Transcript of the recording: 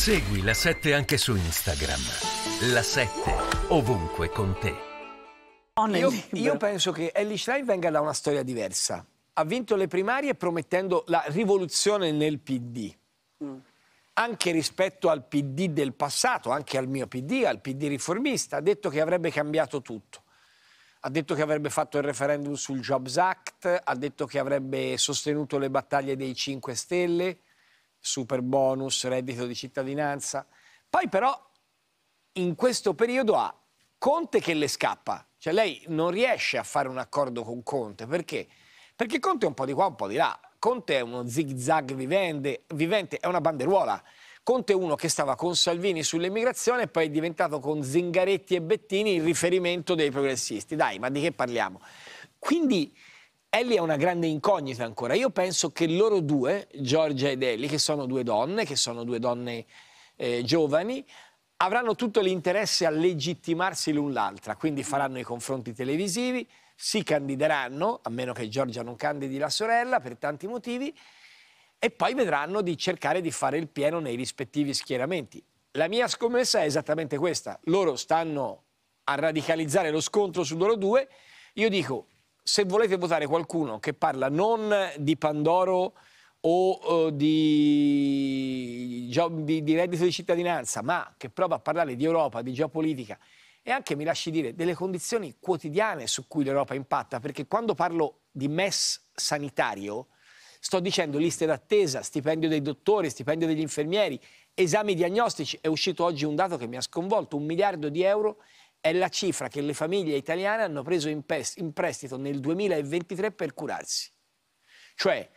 Segui la 7 anche su Instagram. La 7 ovunque con te. Io, io penso che Ellie Schlein venga da una storia diversa. Ha vinto le primarie promettendo la rivoluzione nel PD. Mm. Anche rispetto al PD del passato, anche al mio PD, al PD riformista, ha detto che avrebbe cambiato tutto. Ha detto che avrebbe fatto il referendum sul Jobs Act, ha detto che avrebbe sostenuto le battaglie dei 5 Stelle, super bonus, reddito di cittadinanza. Poi però in questo periodo ha Conte che le scappa, cioè lei non riesce a fare un accordo con Conte, perché? Perché Conte è un po' di qua, un po' di là. Conte è uno zig-zag vivente, vivente, è una banderuola. Conte è uno che stava con Salvini sull'immigrazione e poi è diventato con Zingaretti e Bettini il riferimento dei progressisti. Dai, ma di che parliamo? Quindi Ellie è una grande incognita ancora. Io penso che loro due, Giorgia ed Ellie, che sono due donne, che sono due donne eh, giovani, avranno tutto l'interesse a legittimarsi l'un l'altra, quindi faranno i confronti televisivi, si candideranno, a meno che Giorgia non candidi la sorella per tanti motivi, e poi vedranno di cercare di fare il pieno nei rispettivi schieramenti. La mia scommessa è esattamente questa. Loro stanno a radicalizzare lo scontro su loro due. Io dico, se volete votare qualcuno che parla non di Pandoro o eh, di, di, di, reddito di cittadinanza, ma che prova a parlare di Europa, di geopolitica e anche, mi lasci dire, delle condizioni quotidiane su cui l'Europa impatta, perché quando parlo di MES sanitario sto dicendo liste d'attesa, stipendio dei dottori, stipendio degli infermieri, esami diagnostici, è uscito oggi un dato che mi ha sconvolto, un miliardo di euro è la cifra che le famiglie italiane hanno preso in, in prestito nel 2023 per curarsi. Cioè